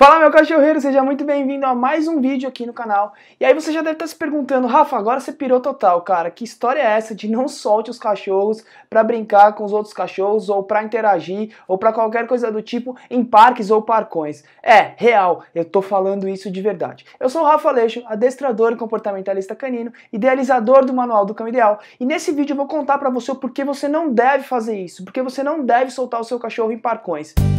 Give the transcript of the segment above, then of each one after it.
Fala meu cachorreiro, seja muito bem-vindo a mais um vídeo aqui no canal. E aí você já deve estar tá se perguntando, Rafa, agora você pirou total, cara. Que história é essa de não solte os cachorros para brincar com os outros cachorros ou para interagir ou para qualquer coisa do tipo em parques ou parcões? É, real, eu tô falando isso de verdade. Eu sou o Rafa Leixo, adestrador e comportamentalista canino, idealizador do Manual do Cão Ideal. E nesse vídeo eu vou contar para você o porquê você não deve fazer isso, porque você não deve soltar o seu cachorro em parcões. Música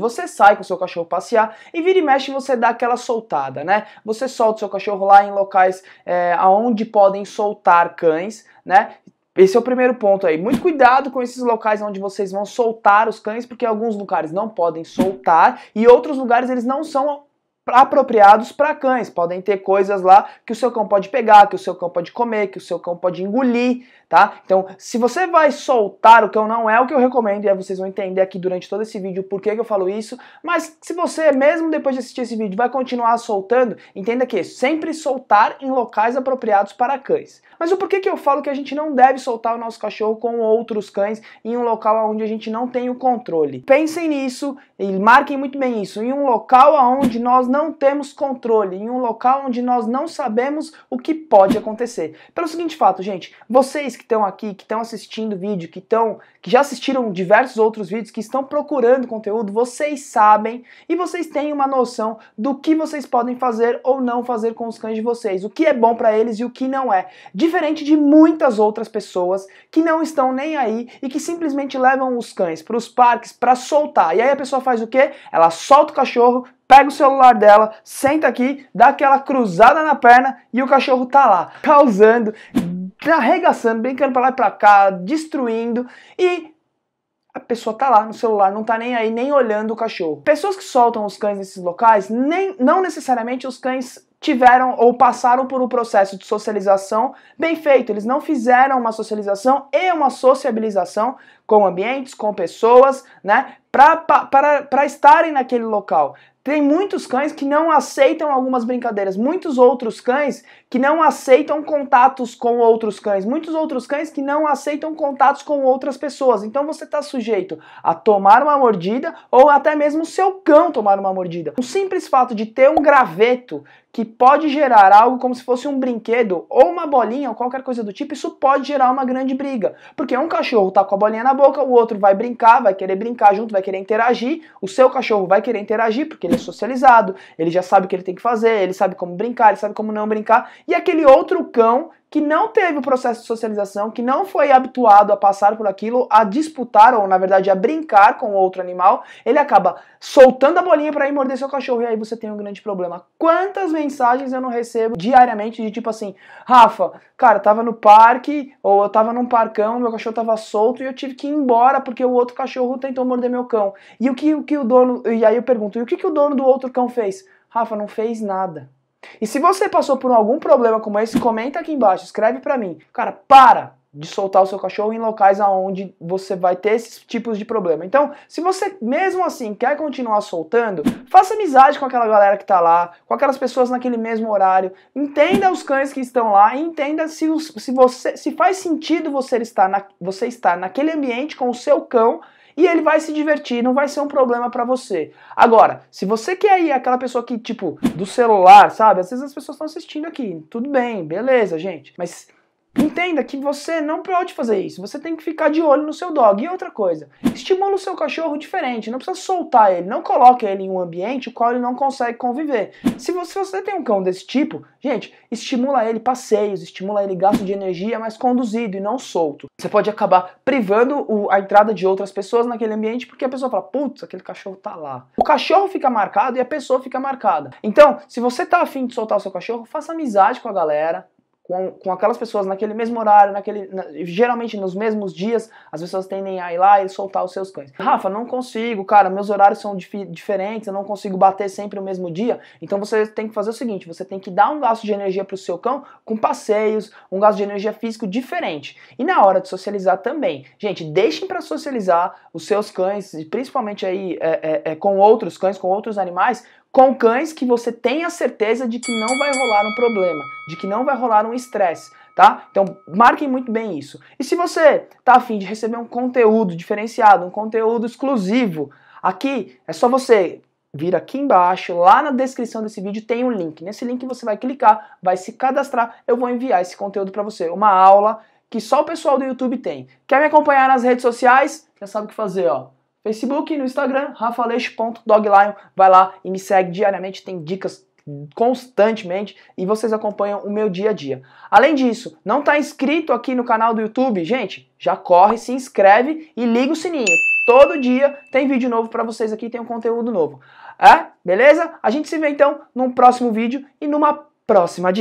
Você sai com o seu cachorro passear e vira e mexe você dá aquela soltada, né? Você solta o seu cachorro lá em locais é, onde podem soltar cães, né? Esse é o primeiro ponto aí. Muito cuidado com esses locais onde vocês vão soltar os cães, porque alguns lugares não podem soltar e outros lugares eles não são apropriados para cães. Podem ter coisas lá que o seu cão pode pegar, que o seu cão pode comer, que o seu cão pode engolir, tá? Então, se você vai soltar o cão, não é o que eu recomendo, e aí vocês vão entender aqui durante todo esse vídeo por que, que eu falo isso, mas se você, mesmo depois de assistir esse vídeo, vai continuar soltando, entenda que sempre soltar em locais apropriados para cães. Mas o porquê que eu falo que a gente não deve soltar o nosso cachorro com outros cães em um local onde a gente não tem o controle? Pensem nisso e marquem muito bem isso, em um local onde nós não temos controle, em um local onde nós não sabemos o que pode acontecer. Pelo seguinte fato, gente, vocês que estão aqui, que estão assistindo vídeo, que estão, que já assistiram diversos outros vídeos, que estão procurando conteúdo, vocês sabem e vocês têm uma noção do que vocês podem fazer ou não fazer com os cães de vocês, o que é bom para eles e o que não é. Diferente de muitas outras pessoas que não estão nem aí e que simplesmente levam os cães para os parques para soltar. E aí a pessoa faz o quê? Ela solta o cachorro pega o celular dela, senta aqui, dá aquela cruzada na perna e o cachorro tá lá, causando, arregaçando, brincando para lá e pra cá, destruindo e a pessoa tá lá no celular, não tá nem aí, nem olhando o cachorro. Pessoas que soltam os cães nesses locais, nem, não necessariamente os cães tiveram ou passaram por um processo de socialização bem feito. Eles não fizeram uma socialização e uma sociabilização com ambientes, com pessoas, né? Para estarem naquele local. Tem muitos cães que não aceitam algumas brincadeiras, muitos outros cães que não aceitam contatos com outros cães, muitos outros cães que não aceitam contatos com outras pessoas. Então você está sujeito a tomar uma mordida ou até mesmo o seu cão tomar uma mordida. O simples fato de ter um graveto que pode gerar algo como se fosse um brinquedo ou uma bolinha ou qualquer coisa do tipo, isso pode gerar uma grande briga, porque um cachorro está com a bolinha na boca, o outro vai brincar, vai querer brincar junto, vai querer interagir. O seu cachorro vai querer interagir porque ele é socializado, ele já sabe o que ele tem que fazer, ele sabe como brincar, ele sabe como não brincar. E aquele outro cão que não teve o processo de socialização, que não foi habituado a passar por aquilo, a disputar ou na verdade a brincar com outro animal, ele acaba soltando a bolinha para ir morder seu cachorro e aí você tem um grande problema. Quantas mensagens eu não recebo diariamente de tipo assim: "Rafa, cara, tava no parque ou eu tava num parcão, meu cachorro tava solto e eu tive que ir embora porque o outro cachorro tentou morder meu cão". E o que o que o dono, e aí eu pergunto: "E o que que o dono do outro cão fez?" Rafa não fez nada. E se você passou por algum problema como esse, comenta aqui embaixo, escreve para mim. Cara, para de soltar o seu cachorro em locais aonde você vai ter esses tipos de problema. Então, se você mesmo assim quer continuar soltando, faça amizade com aquela galera que tá lá, com aquelas pessoas naquele mesmo horário, entenda os cães que estão lá, entenda se, se você se faz sentido você estar na, você estar naquele ambiente com o seu cão e ele vai se divertir, não vai ser um problema para você. Agora, se você quer ir aquela pessoa que, tipo, do celular, sabe? Às vezes as pessoas estão assistindo aqui, tudo bem, beleza, gente, mas Entenda que você não pode fazer isso. Você tem que ficar de olho no seu dog. E outra coisa, estimula o seu cachorro diferente. Não precisa soltar ele. Não coloque ele em um ambiente o qual ele não consegue conviver. Se você, se você tem um cão desse tipo, gente, estimula ele passeios, estimula ele gasto de energia mais conduzido e não solto. Você pode acabar privando o, a entrada de outras pessoas naquele ambiente porque a pessoa fala, putz, aquele cachorro tá lá. O cachorro fica marcado e a pessoa fica marcada. Então, se você tá afim de soltar o seu cachorro, faça amizade com a galera, com, com aquelas pessoas naquele mesmo horário, naquele, na, geralmente nos mesmos dias, as pessoas tendem a ir lá e soltar os seus cães. Rafa, não consigo, cara, meus horários são dif diferentes, eu não consigo bater sempre o mesmo dia. Então você tem que fazer o seguinte: você tem que dar um gasto de energia para o seu cão com passeios, um gasto de energia físico diferente. E na hora de socializar também. Gente, deixem para socializar os seus cães, principalmente aí é, é, é, com outros cães, com outros animais, com cães que você tenha certeza de que não vai rolar um problema, de que não vai rolar um estresse, tá? Então marquem muito bem isso. E se você tá afim de receber um conteúdo diferenciado, um conteúdo exclusivo, aqui é só você vir aqui embaixo, lá na descrição desse vídeo tem um link. Nesse link você vai clicar, vai se cadastrar, eu vou enviar esse conteúdo para você, uma aula que só o pessoal do YouTube tem. Quer me acompanhar nas redes sociais? Já sabe o que fazer, ó Facebook, no Instagram, rafaleixo.dogline. Vai lá e me segue diariamente, tem dicas constantemente e vocês acompanham o meu dia a dia. Além disso, não está inscrito aqui no canal do YouTube? Gente, já corre, se inscreve e liga o sininho. Todo dia tem vídeo novo para vocês aqui, tem um conteúdo novo. É? Beleza? A gente se vê então num próximo vídeo e numa próxima dica.